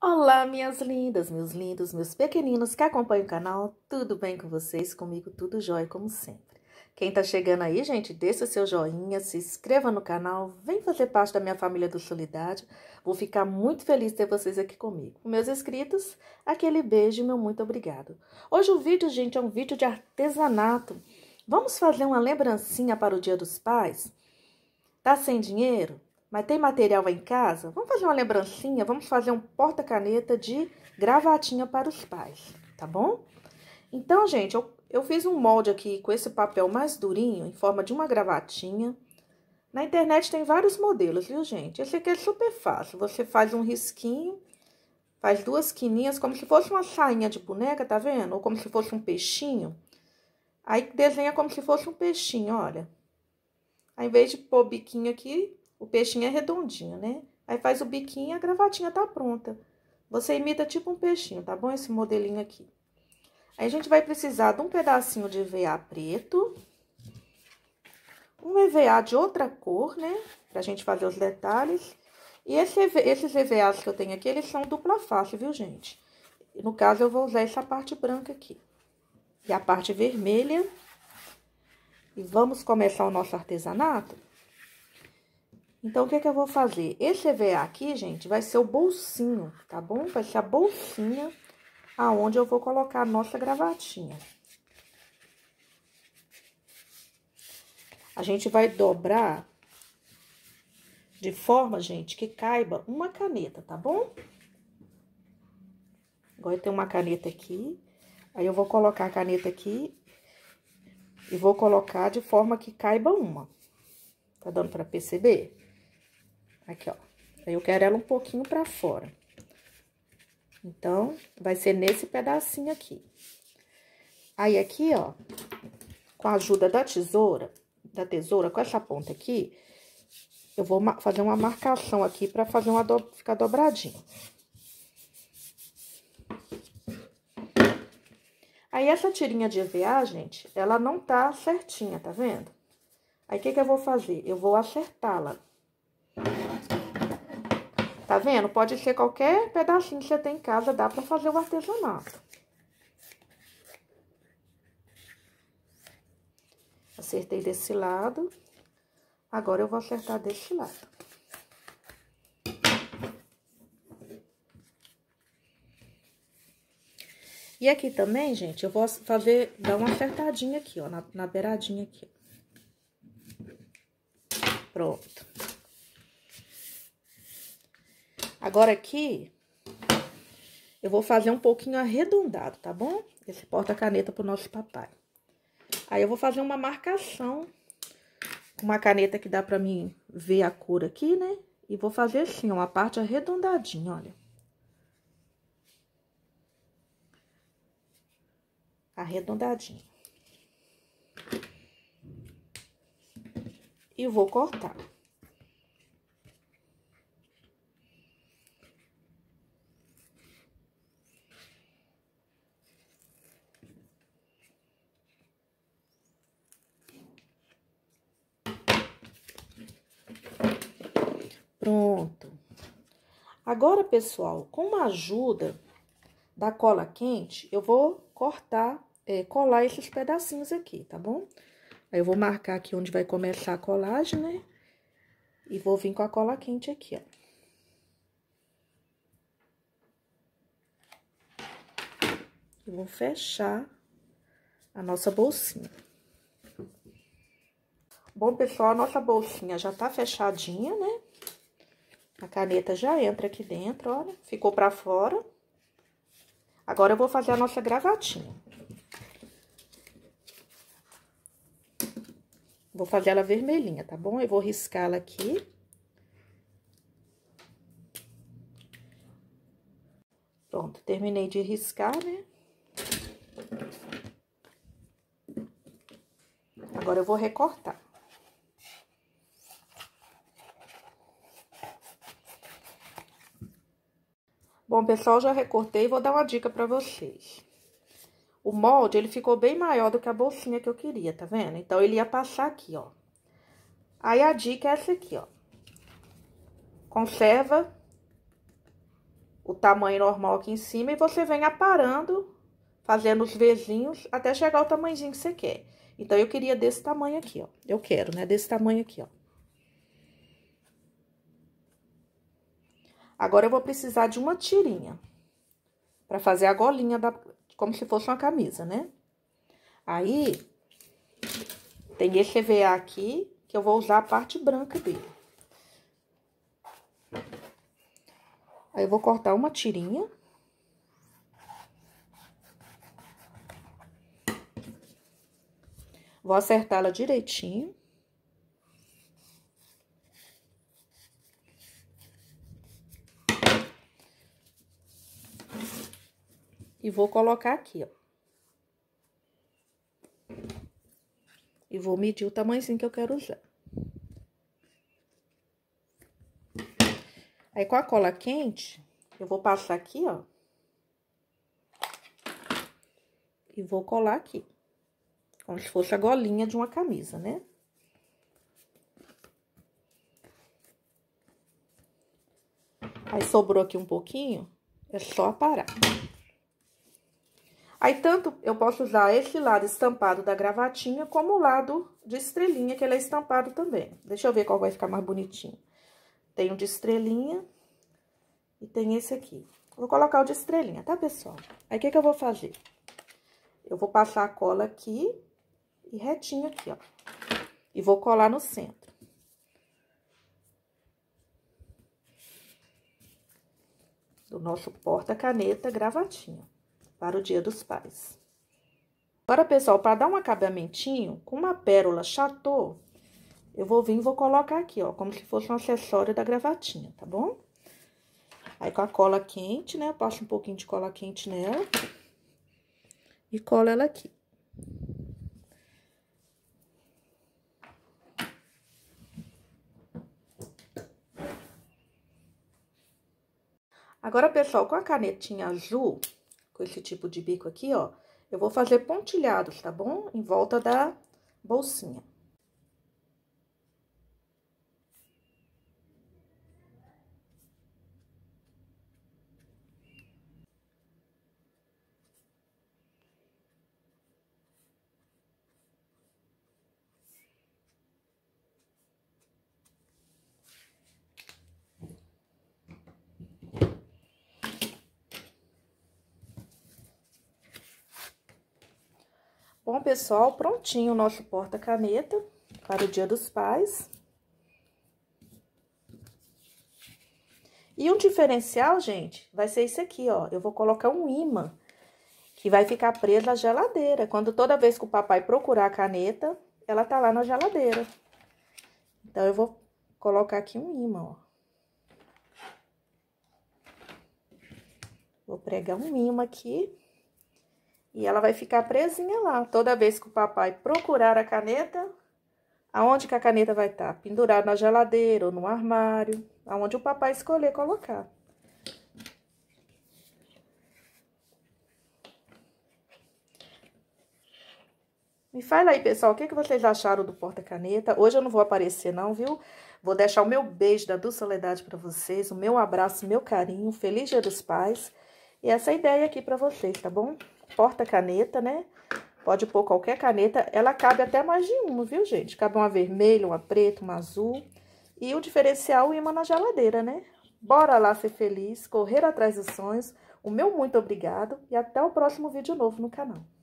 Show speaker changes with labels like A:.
A: Olá, minhas lindas, meus lindos, meus pequeninos que acompanham o canal, tudo bem com vocês? Comigo tudo jóia, como sempre. Quem tá chegando aí, gente, deixa seu joinha, se inscreva no canal, vem fazer parte da minha família do Solidade. Vou ficar muito feliz de ter vocês aqui comigo. Meus inscritos, aquele beijo meu muito obrigado. Hoje o vídeo, gente, é um vídeo de artesanato. Vamos fazer uma lembrancinha para o Dia dos Pais? Tá sem dinheiro? Mas tem material em casa? Vamos fazer uma lembrancinha, vamos fazer um porta-caneta de gravatinha para os pais, tá bom? Então, gente, eu, eu fiz um molde aqui com esse papel mais durinho, em forma de uma gravatinha. Na internet tem vários modelos, viu, gente? Esse aqui é super fácil. Você faz um risquinho, faz duas quininhas, como se fosse uma sainha de boneca, tá vendo? Ou como se fosse um peixinho. Aí desenha como se fosse um peixinho, olha. Ao invés de pôr biquinho aqui, o peixinho é redondinho, né? Aí faz o biquinho e a gravatinha tá pronta. Você imita tipo um peixinho, tá bom? Esse modelinho aqui. Aí a gente vai precisar de um pedacinho de EVA preto, um EVA de outra cor, né? Pra gente fazer os detalhes. E esse, esses EVAs que eu tenho aqui, eles são dupla face, viu, gente? No caso, eu vou usar essa parte branca aqui. E a parte vermelha. E vamos começar o nosso artesanato? Então, o que, é que eu vou fazer? Esse EVA aqui, gente, vai ser o bolsinho, tá bom? Vai ser a bolsinha aonde eu vou colocar a nossa gravatinha. A gente vai dobrar de forma, gente, que caiba uma caneta, tá bom? Agora eu tenho uma caneta aqui, aí eu vou colocar a caneta aqui e vou colocar de forma que caiba uma. Tá dando para perceber? Aqui, ó. Aí eu quero ela um pouquinho pra fora. Então, vai ser nesse pedacinho aqui. Aí, aqui, ó, com a ajuda da tesoura, da tesoura, com essa ponta aqui, eu vou fazer uma marcação aqui pra fazer uma do... ficar dobradinho. Aí, essa tirinha de EVA, gente, ela não tá certinha, tá vendo? Aí, o que que eu vou fazer? Eu vou acertá-la. Tá vendo? Pode ser qualquer pedacinho que você tem em casa, dá pra fazer o artesanato. Acertei desse lado. Agora eu vou acertar desse lado. E aqui também, gente, eu vou fazer, dar uma acertadinha aqui, ó, na, na beiradinha aqui. Pronto. Agora aqui, eu vou fazer um pouquinho arredondado, tá bom? Esse porta-caneta pro nosso papai. Aí eu vou fazer uma marcação uma caneta que dá pra mim ver a cor aqui, né? E vou fazer assim, uma parte arredondadinha, olha. arredondadinha. E vou cortar. Agora, pessoal, com a ajuda da cola quente, eu vou cortar, é, colar esses pedacinhos aqui, tá bom? Aí eu vou marcar aqui onde vai começar a colagem, né? E vou vir com a cola quente aqui, ó. E vou fechar a nossa bolsinha. Bom, pessoal, a nossa bolsinha já tá fechadinha, né? A caneta já entra aqui dentro, olha, ficou pra fora. Agora eu vou fazer a nossa gravatinha. Vou fazer ela vermelhinha, tá bom? Eu vou riscá-la aqui. Pronto, terminei de riscar, né? Agora eu vou recortar. Bom, pessoal, já recortei e vou dar uma dica para vocês. O molde, ele ficou bem maior do que a bolsinha que eu queria, tá vendo? Então, ele ia passar aqui, ó. Aí, a dica é essa aqui, ó. Conserva o tamanho normal aqui em cima e você vem aparando, fazendo os vizinhos até chegar ao tamanhozinho que você quer. Então, eu queria desse tamanho aqui, ó. Eu quero, né? Desse tamanho aqui, ó. Agora eu vou precisar de uma tirinha para fazer a golinha da como se fosse uma camisa, né? Aí tem esse EVA aqui que eu vou usar a parte branca dele. Aí eu vou cortar uma tirinha. Vou acertar ela direitinho. E vou colocar aqui, ó. E vou medir o tamanhozinho que eu quero usar. Aí, com a cola quente, eu vou passar aqui, ó. E vou colar aqui. Como se fosse a golinha de uma camisa, né? Aí, sobrou aqui um pouquinho, é só parar. Aí, tanto eu posso usar esse lado estampado da gravatinha, como o lado de estrelinha, que ele é estampado também. Deixa eu ver qual vai ficar mais bonitinho. Tem o um de estrelinha e tem esse aqui. Vou colocar o de estrelinha, tá, pessoal? Aí, o que que eu vou fazer? Eu vou passar a cola aqui e retinho aqui, ó. E vou colar no centro. Do nosso porta-caneta gravatinha para o Dia dos Pais. Agora, pessoal, para dar um acabamentinho, com uma pérola chateau, eu vou vir e vou colocar aqui, ó, como se fosse um acessório da gravatinha, tá bom? Aí, com a cola quente, né, eu passo um pouquinho de cola quente nela e colo ela aqui. Agora, pessoal, com a canetinha azul, com esse tipo de bico aqui, ó, eu vou fazer pontilhados, tá bom? Em volta da bolsinha. Bom, pessoal, prontinho o nosso porta-caneta para o Dia dos Pais. E um diferencial, gente, vai ser isso aqui, ó. Eu vou colocar um imã que vai ficar preso na geladeira. Quando toda vez que o papai procurar a caneta, ela tá lá na geladeira. Então, eu vou colocar aqui um imã, ó. Vou pregar um imã aqui. E ela vai ficar presinha lá. Toda vez que o papai procurar a caneta, aonde que a caneta vai estar? Tá? Pendurada na geladeira ou no armário, aonde o papai escolher colocar. Me fala aí, pessoal, o que, que vocês acharam do porta-caneta? Hoje eu não vou aparecer não, viu? Vou deixar o meu beijo da Soledade para vocês, o meu abraço, meu carinho, feliz Dia dos Pais. E essa é ideia aqui para vocês, tá bom? porta-caneta, né? Pode pôr qualquer caneta. Ela cabe até mais de uma, viu, gente? Cabe uma vermelha, uma preta, uma azul. E o diferencial, o imã na geladeira, né? Bora lá ser feliz, correr atrás dos sonhos. O meu muito obrigado e até o próximo vídeo novo no canal.